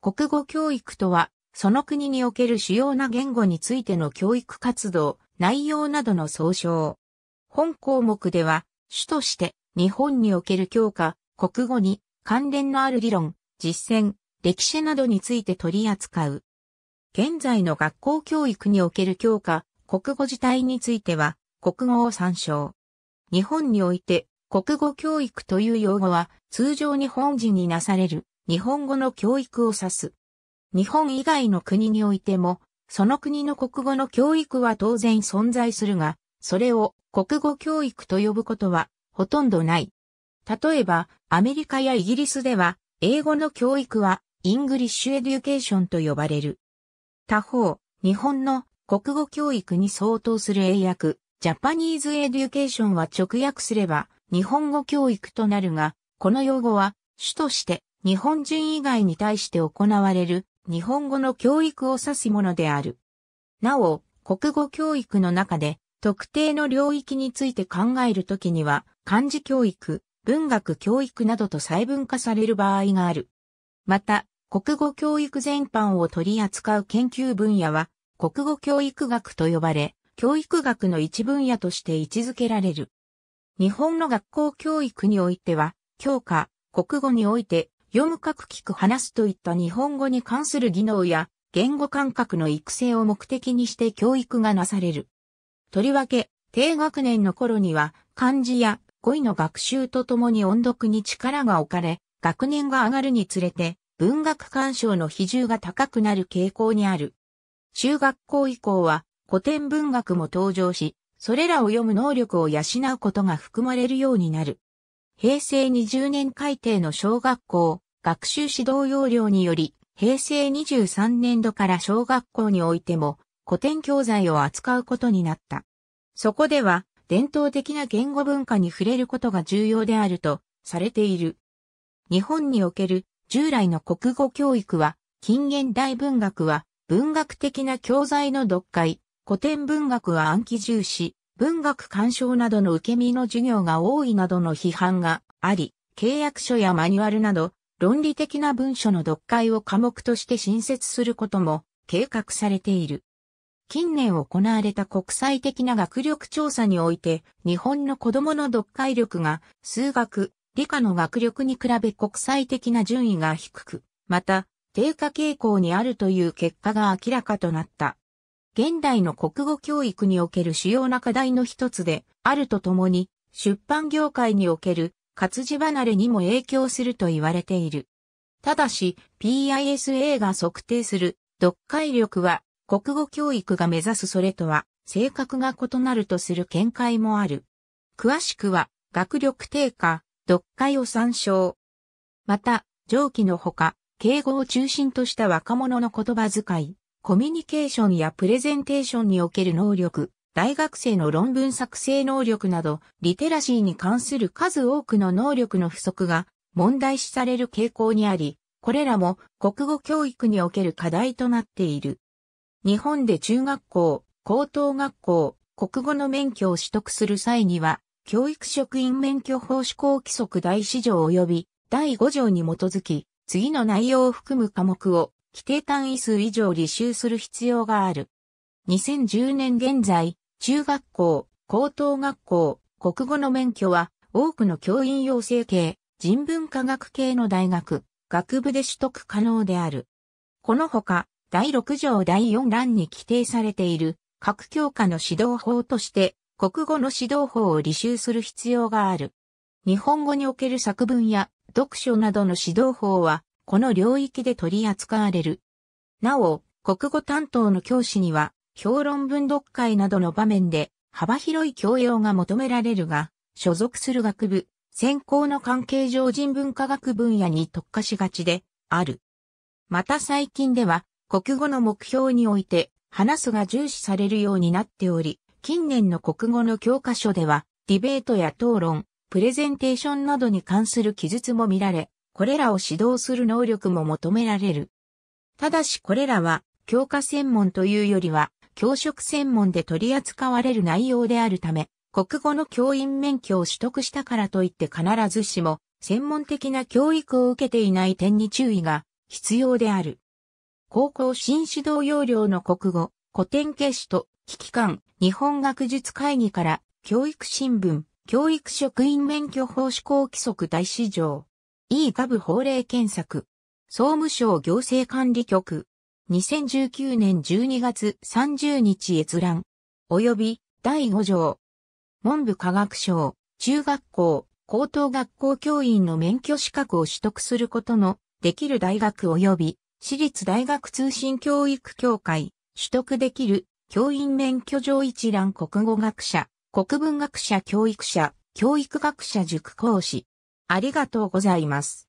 国語教育とは、その国における主要な言語についての教育活動、内容などの総称。本項目では、主として日本における教科、国語に関連のある理論、実践、歴史などについて取り扱う。現在の学校教育における教科、国語自体については、国語を参照。日本において、国語教育という用語は通常日本人になされる日本語の教育を指す。日本以外の国においても、その国の国語の教育は当然存在するが、それを国語教育と呼ぶことはほとんどない。例えば、アメリカやイギリスでは、英語の教育はイングリッシュエデュケーションと呼ばれる。他方、日本の国語教育に相当する英訳、ジャパニーズエデュケーションは直訳すれば日本語教育となるが、この用語は主として日本人以外に対して行われる日本語の教育を指すものである。なお、国語教育の中で特定の領域について考えるときには漢字教育、文学教育などと細分化される場合がある。また、国語教育全般を取り扱う研究分野は国語教育学と呼ばれ、教育学の一分野として位置づけられる。日本の学校教育においては、教科、国語において読む書く聞く話すといった日本語に関する技能や言語感覚の育成を目的にして教育がなされる。とりわけ、低学年の頃には漢字や語彙の学習とともに音読に力が置かれ、学年が上がるにつれて文学鑑賞の比重が高くなる傾向にある。中学校以降は古典文学も登場し、それらを読む能力を養うことが含まれるようになる。平成20年改定の小学校、学習指導要領により、平成23年度から小学校においても、古典教材を扱うことになった。そこでは、伝統的な言語文化に触れることが重要であると、されている。日本における従来の国語教育は、近現代文学は文学的な教材の読解、古典文学は暗記重視、文学鑑賞などの受け身の授業が多いなどの批判があり、契約書やマニュアルなど、論理的な文書の読解を科目として新設することも計画されている。近年行われた国際的な学力調査において、日本の子供の読解力が数学、理科の学力に比べ国際的な順位が低く、また、低下傾向にあるという結果が明らかとなった。現代の国語教育における主要な課題の一つで、あるとともに、出版業界における活字離れにも影響すると言われている。ただし、PISA が測定する読解力は国語教育が目指すそれとは性格が異なるとする見解もある。詳しくは学力低下、読解を参照。また、上記のほか、敬語を中心とした若者の言葉遣い、コミュニケーションやプレゼンテーションにおける能力、大学生の論文作成能力など、リテラシーに関する数多くの能力の不足が問題視される傾向にあり、これらも国語教育における課題となっている。日本で中学校、高等学校、国語の免許を取得する際には、教育職員免許法施行規則第4条及び第5条に基づき、次の内容を含む科目を規定単位数以上履修する必要がある。2010年現在、中学校、高等学校、国語の免許は、多くの教員養成系、人文科学系の大学、学部で取得可能である。このほか、第6条第4欄に規定されている、各教科の指導法として、国語の指導法を履修する必要がある。日本語における作文や読書などの指導法は、この領域で取り扱われる。なお、国語担当の教師には、評論文読会などの場面で幅広い教養が求められるが、所属する学部、専攻の関係上人文科学分野に特化しがちである。また最近では、国語の目標において、話すが重視されるようになっており、近年の国語の教科書では、ディベートや討論、プレゼンテーションなどに関する記述も見られ、これらを指導する能力も求められる。ただしこれらは教科専門というよりは教職専門で取り扱われる内容であるため、国語の教員免許を取得したからといって必ずしも専門的な教育を受けていない点に注意が必要である。高校新指導要領の国語、古典形式と危機感。日本学術会議から教育新聞、教育職員免許法施行規則大市場、E 株法令検索。総務省行政管理局。2019年12月30日閲覧。及び第5条。文部科学省、中学校、高等学校教員の免許資格を取得することのできる大学及び私立大学通信教育協会、取得できる教員免許上一覧国語学者、国文学者教育者、教育学者塾講師。ありがとうございます。